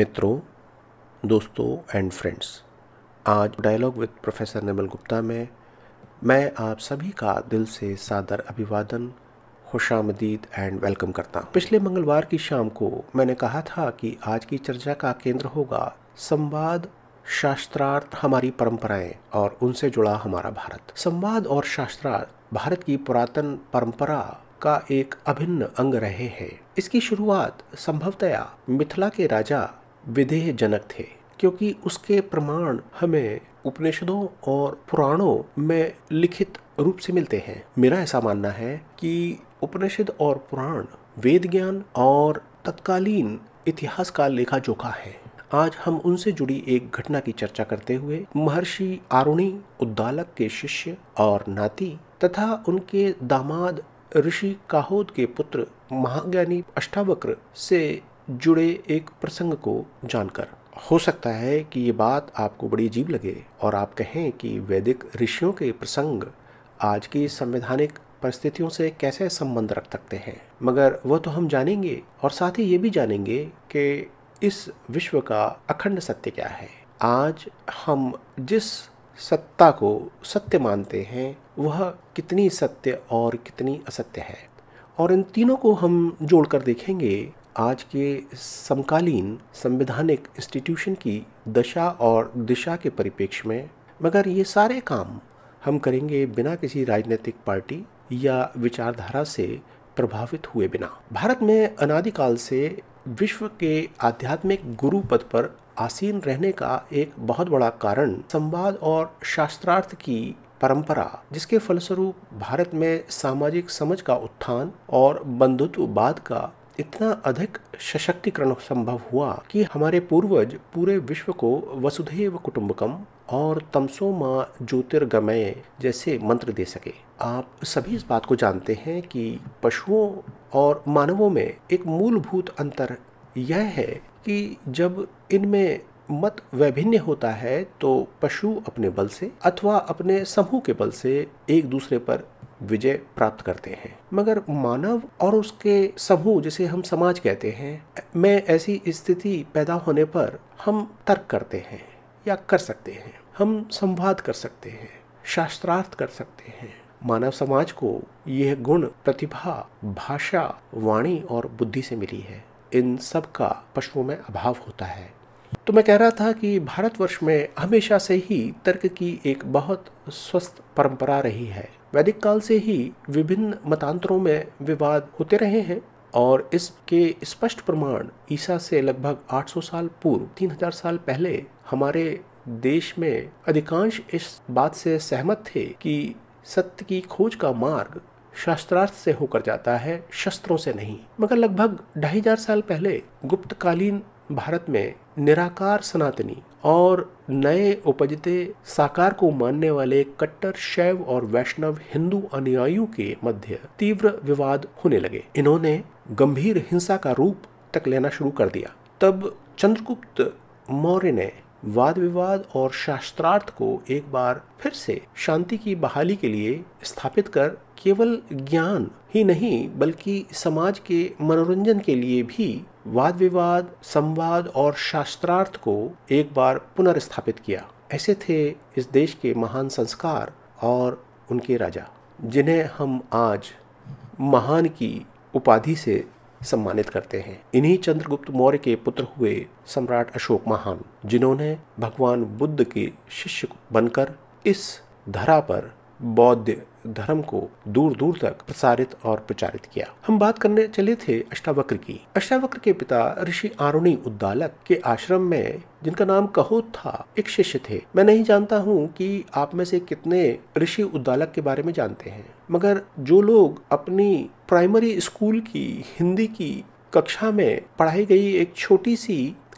मित्रों दोस्तों and friends आज dialogue with professor Nirmal Gupta में मैं आप सभी का दिल से सादर अभिवादन खुश आमदीद एंड वेलकम करता हूँ पिछले मंगलवार की शाम को मैंने कहा था कि आज की चर्चा का केंद्र होगा संवाद शास्त्रार्थ हमारी परंपराएं और उनसे जुड़ा हमारा भारत संवाद और शास्त्रार्थ भारत की पुरातन परंपरा का एक अभिन्न अंग रहे हैं इसकी शुरुआत संभवतया मिथिला के राजा विधेय जनक थे क्योंकि उसके प्रमाण हमें उपनिषदों और पुराणों में लिखित रूप से मिलते हैं मेरा ऐसा मानना है कि उपनिषद और पुराण वेद ज्ञान और तत्कालीन इतिहास का लेखा जोखा है आज हम उनसे जुड़ी एक घटना की चर्चा करते हुए महर्षि आरुणी उद्दालक के शिष्य और नाती तथा उनके दामाद ऋषि काहोद के पुत्र महाज्ञानी अष्टावक्र से जुड़े एक प्रसंग को जानकर हो सकता है कि ये बात आपको बड़ी अजीब लगे और आप कहें कि वैदिक ऋषियों के प्रसंग आज की संवैधानिक परिस्थितियों से कैसे संबंध रख सकते हैं मगर वह तो हम जानेंगे और साथ ही ये भी जानेंगे कि इस विश्व का अखंड सत्य क्या है आज हम जिस सत्ता को सत्य मानते हैं वह कितनी सत्य और कितनी असत्य है और इन तीनों को हम जोड़कर देखेंगे आज के समकालीन संवैधानिक इंस्टीट्यूशन की दशा और दिशा के परिप्रेक्ष्य में मगर ये सारे काम हम करेंगे बिना किसी राजनीतिक पार्टी या विचारधारा से प्रभावित हुए बिना भारत में अनादिकाल से विश्व के आध्यात्मिक गुरु पद पर आसीन रहने का एक बहुत बड़ा कारण संवाद और शास्त्रार्थ की परंपरा जिसके फलस्वरूप भारत में सामाजिक समझ का उत्थान और बंधुत्ववाद का इतना अधिक सशक्तिकरण संभव हुआ कि हमारे पूर्वज पूरे विश्व को वसुधैव कुटुंबकम और तमसो माँ ज्योतिर्गमय जैसे मंत्र दे सके आप सभी इस बात को जानते हैं कि पशुओं और मानवों में एक मूलभूत अंतर यह है कि जब इनमें मत वैभिन्न होता है तो पशु अपने बल से अथवा अपने समूह के बल से एक दूसरे पर विजय प्राप्त करते हैं मगर मानव और उसके समूह जिसे हम समाज कहते हैं में ऐसी स्थिति पैदा होने पर हम तर्क करते हैं या कर सकते हैं हम संवाद कर सकते हैं शास्त्रार्थ कर सकते हैं मानव समाज को यह गुण प्रतिभा भाषा वाणी और बुद्धि से मिली है इन सब का पशुओं में अभाव होता है तो मैं कह रहा था कि भारतवर्ष में हमेशा से ही तर्क की एक बहुत स्वस्थ परंपरा रही है वैदिक काल से ही विभिन्न मतांतरों में विवाद होते रहे हैं और इसके स्पष्ट प्रमाण ईसा से लगभग 800 साल पूर्व 3000 साल पहले हमारे देश में अधिकांश इस बात से सहमत थे कि सत्य की खोज का मार्ग शास्त्रार्थ से होकर जाता है शस्त्रों से नहीं मगर लगभग ढाई हजार साल पहले गुप्तकालीन भारत में निराकार सनातनी और नए उपजते साकार को मानने वाले कट्टर शैव और वैष्णव हिंदू अनुयायियों के मध्य तीव्र विवाद होने लगे इन्होंने गंभीर हिंसा का रूप तक लेना शुरू कर दिया तब चंद्रगुप्त मौर्य ने वाद विवाद और शास्त्रार्थ को एक बार फिर से शांति की बहाली के लिए स्थापित कर केवल ज्ञान ही नहीं बल्कि समाज के मनोरंजन के लिए भी वाद विवाद संवाद और शास्त्रार्थ को एक बार पुनर्स्थापित किया ऐसे थे इस देश के महान संस्कार और उनके राजा जिन्हें हम आज महान की उपाधि से सम्मानित करते हैं इन्हीं चंद्रगुप्त मौर्य के पुत्र हुए सम्राट अशोक महान जिन्होंने भगवान बुद्ध के शिष्य बनकर इस धरा पर बौद्ध धर्म को दूर दूर तक प्रसारित और प्रचारित किया हम बात करने चले थे अष्टावक्र की अष्टावक्र के पिता ऋषि आरुणी उद्दालक के आश्रम में जिनका नाम कहो था एक शिष्य थे मैं नहीं जानता हूँ कि आप में से कितने ऋषि उद्दालक के बारे में जानते हैं मगर जो लोग अपनी प्राइमरी स्कूल की हिंदी की कक्षा में पढ़ाई गई एक छोटी सी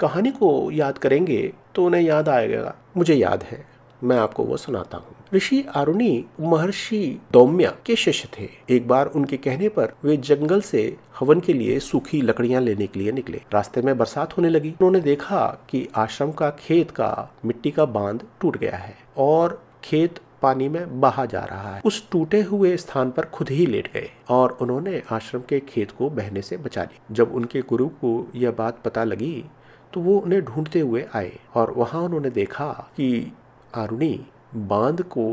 कहानी को याद करेंगे तो उन्हें याद आएगा मुझे याद है मैं आपको वो सुनाता हूँ ऋषि आरुणी महर्षि दौम्या के शिष्य थे एक बार उनके कहने पर वे जंगल से हवन के लिए सूखी लकड़ियां लेने के लिए निकले रास्ते में बरसात होने लगी उन्होंने देखा कि आश्रम का खेत का मिट्टी का बांध टूट गया है और खेत पानी में बहा जा रहा है उस टूटे हुए स्थान पर खुद ही लेट गए और उन्होंने आश्रम के खेत को बहने से बचा लिया जब उनके गुरु को यह बात पता लगी तो वो उन्हें ढूंढते हुए आए और वहाँ उन्होंने देखा कि आरुणी बांध को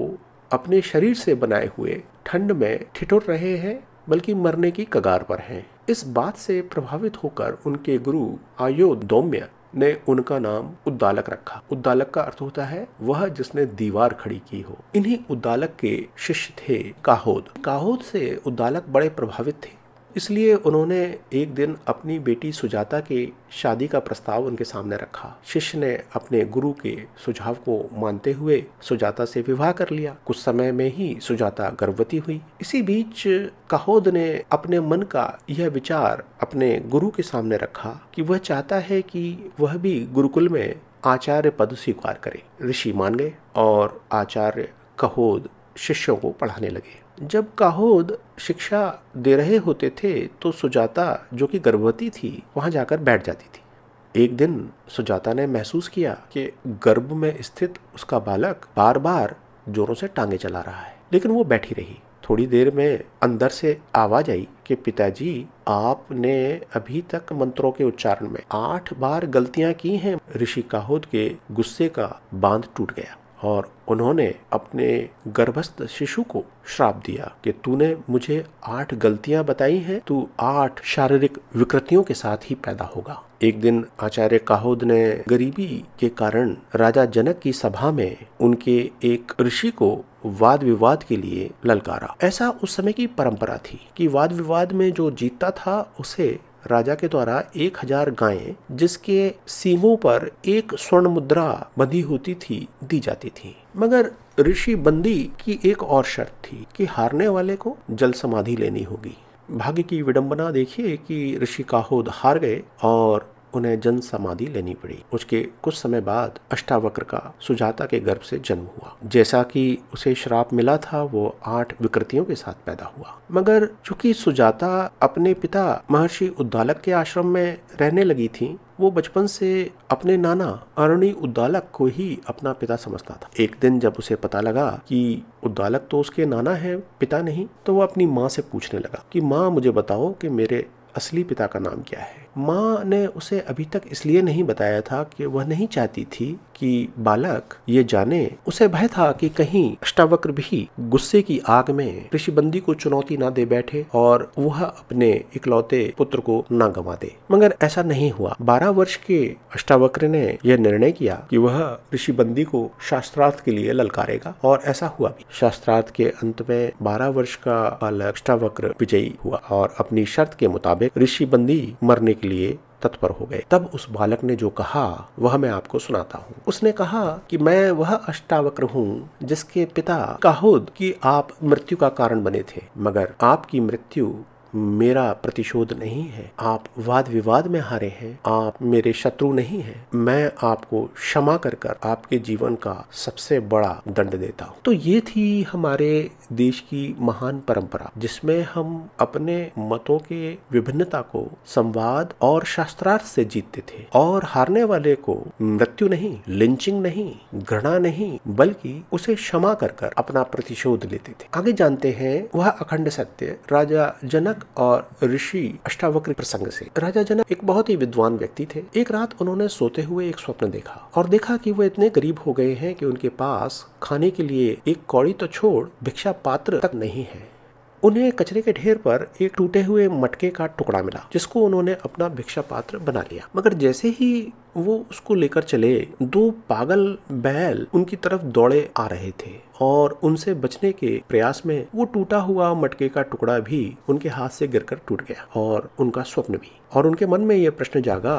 अपने शरीर से बनाए हुए ठंड में ठिठुर रहे हैं बल्कि मरने की कगार पर हैं इस बात से प्रभावित होकर उनके गुरु आयो दौम्य ने उनका नाम उद्दालक रखा उद्दालक का अर्थ होता है वह जिसने दीवार खड़ी की हो इन्हीं उद्दालक के शिष्य थे काहोद काहोद से उद्दालक बड़े प्रभावित थे इसलिए उन्होंने एक दिन अपनी बेटी सुजाता की शादी का प्रस्ताव उनके सामने रखा शिष्य ने अपने गुरु के सुझाव को मानते हुए सुजाता से विवाह कर लिया कुछ समय में ही सुजाता गर्भवती हुई इसी बीच कहोद ने अपने मन का यह विचार अपने गुरु के सामने रखा कि वह चाहता है कि वह भी गुरुकुल में आचार्य पद स्वीकार करे ऋषि मान गए और आचार्य कहोद शिष्यों को पढ़ाने लगे जब काहोद शिक्षा दे रहे होते थे तो सुजाता जो कि गर्भवती थी वहाँ जाकर बैठ जाती थी एक दिन सुजाता ने महसूस किया कि गर्भ में स्थित उसका बालक बार बार जोरों से टांगे चला रहा है लेकिन वो बैठी रही थोड़ी देर में अंदर से आवाज आई कि पिताजी आपने अभी तक मंत्रों के उच्चारण में आठ बार गलतियां की हैं ऋषि काहोद के गुस्से का बांध टूट गया और उन्होंने अपने गर्भस्थ शिशु को श्राप दिया कि तूने मुझे आठ गलतियां बताई हैं तू आठ शारीरिक विकृतियों के साथ ही पैदा होगा एक दिन आचार्य काहोद ने गरीबी के कारण राजा जनक की सभा में उनके एक ऋषि को वाद विवाद के लिए ललकारा ऐसा उस समय की परंपरा थी कि वाद विवाद में जो जीतता था उसे राजा के द्वारा एक हजार गाय जिसके सींगों पर एक स्वर्ण मुद्रा बंधी होती थी दी जाती थी मगर ऋषि बंदी की एक और शर्त थी कि हारने वाले को जल समाधि लेनी होगी भाग्य की विडंबना देखिए कि ऋषि काहोद हार गए और उन्हें जन समाधि लेनी पड़ी उसके कुछ समय बाद अष्टावक्र का सुजाता के गर्भ से जन्म हुआ जैसा कि उसे श्राप मिला था वो आठ विकृतियों के साथ पैदा हुआ मगर चूंकि सुजाता अपने पिता महर्षि उद्दालक के आश्रम में रहने लगी थी वो बचपन से अपने नाना अरुणी उद्दालक को ही अपना पिता समझता था एक दिन जब उसे पता लगा कि उद्दालक तो उसके नाना है पिता नहीं तो वो अपनी माँ से पूछने लगा कि माँ मुझे बताओ कि मेरे असली पिता का नाम क्या है माँ ने उसे अभी तक इसलिए नहीं बताया था कि वह नहीं चाहती थी कि बालक ये जाने उसे भय था कि कहीं अष्टावक्र भी गुस्से की आग में ऋषि बंदी को चुनौती ना दे बैठे और वह अपने इकलौते पुत्र को ना गवा दे मगर ऐसा नहीं हुआ बारह वर्ष के अष्टावक्र ने यह निर्णय किया कि वह ऋषि बंदी को शास्त्रार्थ के लिए ललकारेगा और ऐसा हुआ भी शास्त्रार्थ के अंत में बारह वर्ष का बालक अष्टावक्र विजयी हुआ और अपनी शर्त के मुताबिक ऋषि बंदी मरने के के लिए तत्पर हो गए तब उस बालक ने जो कहा वह मैं आपको सुनाता हूँ उसने कहा कि मैं वह अष्टावक्र हूँ जिसके पिता काहुद की आप मृत्यु का कारण बने थे मगर आपकी मृत्यु मेरा प्रतिशोध नहीं है आप वाद विवाद में हारे हैं आप मेरे शत्रु नहीं हैं मैं आपको क्षमा कर कर आपके जीवन का सबसे बड़ा दंड देता हूँ तो ये थी हमारे देश की महान परंपरा जिसमें हम अपने मतों के विभिन्नता को संवाद और शास्त्रार्थ से जीतते थे और हारने वाले को मृत्यु नहीं लिंचिंग नहीं घृणा नहीं बल्कि उसे क्षमा कर कर अपना प्रतिशोध लेते थे आगे जानते हैं वह अखंड सत्य राजा जनक और ऋषि अष्टावक्र प्रसंग से राजा जनक एक बहुत ही विद्वान व्यक्ति थे एक रात उन्होंने सोते हुए एक स्वप्न देखा और देखा कि वो इतने गरीब हो गए हैं कि उनके पास खाने के लिए एक कौड़ी तो छोड़ भिक्षा पात्र तक नहीं है उन्हें कचरे के ढेर पर एक टूटे हुए मटके का टुकड़ा मिला जिसको उन्होंने अपना भिक्षा पात्र बना लिया मगर जैसे ही वो उसको लेकर चले दो पागल बैल उनकी तरफ दौड़े आ रहे थे और उनसे बचने के प्रयास में वो टूटा हुआ मटके का टुकड़ा भी उनके हाथ से गिरकर टूट गया और उनका स्वप्न भी और उनके मन में यह प्रश्न जागा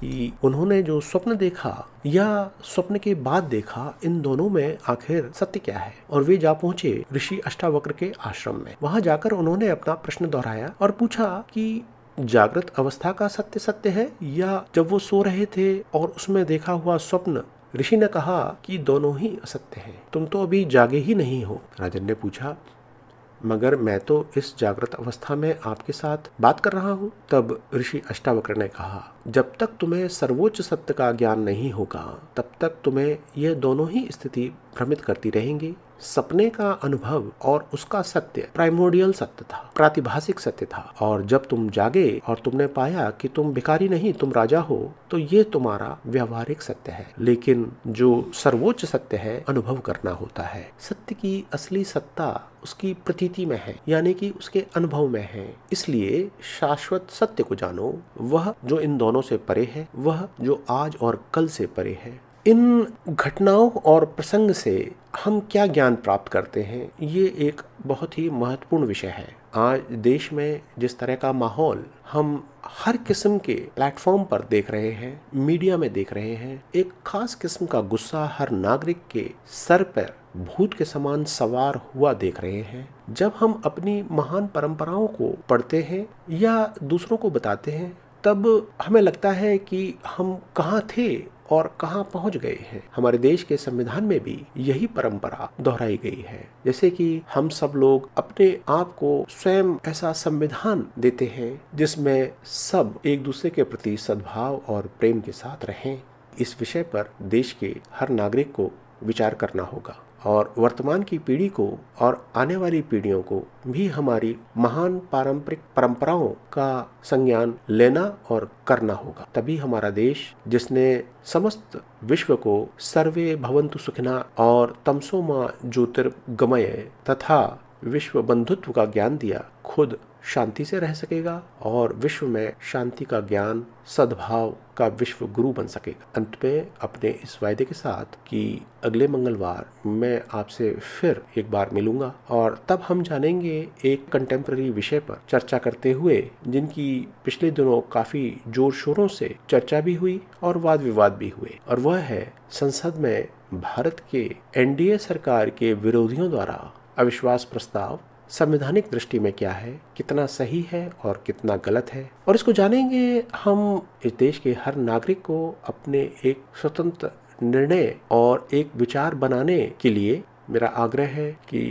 कि उन्होंने जो स्वप्न देखा या स्वप्न के बाद देखा इन दोनों में आखिर सत्य क्या है और वे जा पहुंचे ऋषि अष्टावक्र के आश्रम में वहां जाकर उन्होंने अपना प्रश्न दोहराया और पूछा कि जागृत अवस्था का सत्य सत्य है या जब वो सो रहे थे और उसमें देखा हुआ स्वप्न ऋषि ने कहा कि दोनों ही असत्य हैं तुम तो अभी जागे ही नहीं हो राजन ने पूछा मगर मैं तो इस जागृत अवस्था में आपके साथ बात कर रहा हूँ तब ऋषि अष्टावक्र ने कहा जब तक तुम्हें सर्वोच्च सत्य का ज्ञान नहीं होगा तब तक तुम्हें यह दोनों ही स्थिति भ्रमित करती रहेंगी सपने का अनुभव और उसका सत्य प्राइमोडियल सत्य था प्रातिभाषिक सत्य था और जब तुम जागे और तुमने पाया कि तुम भिखारी नहीं तुम राजा हो तो ये तुम्हारा व्यवहारिक सत्य है लेकिन जो सर्वोच्च सत्य है अनुभव करना होता है सत्य की असली सत्ता उसकी प्रतीति में है यानी कि उसके अनुभव में है इसलिए शाश्वत सत्य को जानो वह जो इन दोनों से परे है वह जो आज और कल से परे है इन घटनाओं और प्रसंग से हम क्या ज्ञान प्राप्त करते हैं ये एक बहुत ही महत्वपूर्ण विषय है आज देश में जिस तरह का माहौल हम हर किस्म के प्लेटफॉर्म पर देख रहे हैं मीडिया में देख रहे हैं एक खास किस्म का गुस्सा हर नागरिक के सर पर भूत के समान सवार हुआ देख रहे हैं जब हम अपनी महान परंपराओं को पढ़ते हैं या दूसरों को बताते हैं तब हमें लगता है कि हम कहाँ थे और कहाँ पहुँच गए हैं हमारे देश के संविधान में भी यही परंपरा दोहराई गई है जैसे कि हम सब लोग अपने आप को स्वयं ऐसा संविधान देते हैं जिसमें सब एक दूसरे के प्रति सद्भाव और प्रेम के साथ रहें इस विषय पर देश के हर नागरिक को विचार करना होगा और वर्तमान की पीढ़ी को और आने वाली पीढ़ियों को भी हमारी महान पारंपरिक परंपराओं का संज्ञान लेना और करना होगा तभी हमारा देश जिसने समस्त विश्व को सर्वे भवंतु सुखिना और तमसो तमसोमा ज्योतिर्गमय तथा विश्व बंधुत्व का ज्ञान दिया खुद शांति से रह सकेगा और विश्व में शांति का ज्ञान सद्भाव का विश्व गुरु बन सकेगा अंत में अपने इस वायदे के साथ कि अगले मंगलवार मैं आपसे फिर एक बार मिलूंगा और तब हम जानेंगे एक कंटेम्प्रेरी विषय पर चर्चा करते हुए जिनकी पिछले दिनों काफी जोर शोरों से चर्चा भी हुई और वाद विवाद भी हुए और वह है संसद में भारत के एनडीए सरकार के विरोधियों द्वारा अविश्वास प्रस्ताव संवैधानिक दृष्टि में क्या है कितना सही है और कितना गलत है और इसको जानेंगे हम इस देश के हर नागरिक को अपने एक स्वतंत्र निर्णय और एक विचार बनाने के लिए मेरा आग्रह है कि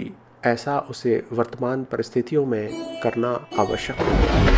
ऐसा उसे वर्तमान परिस्थितियों में करना आवश्यक है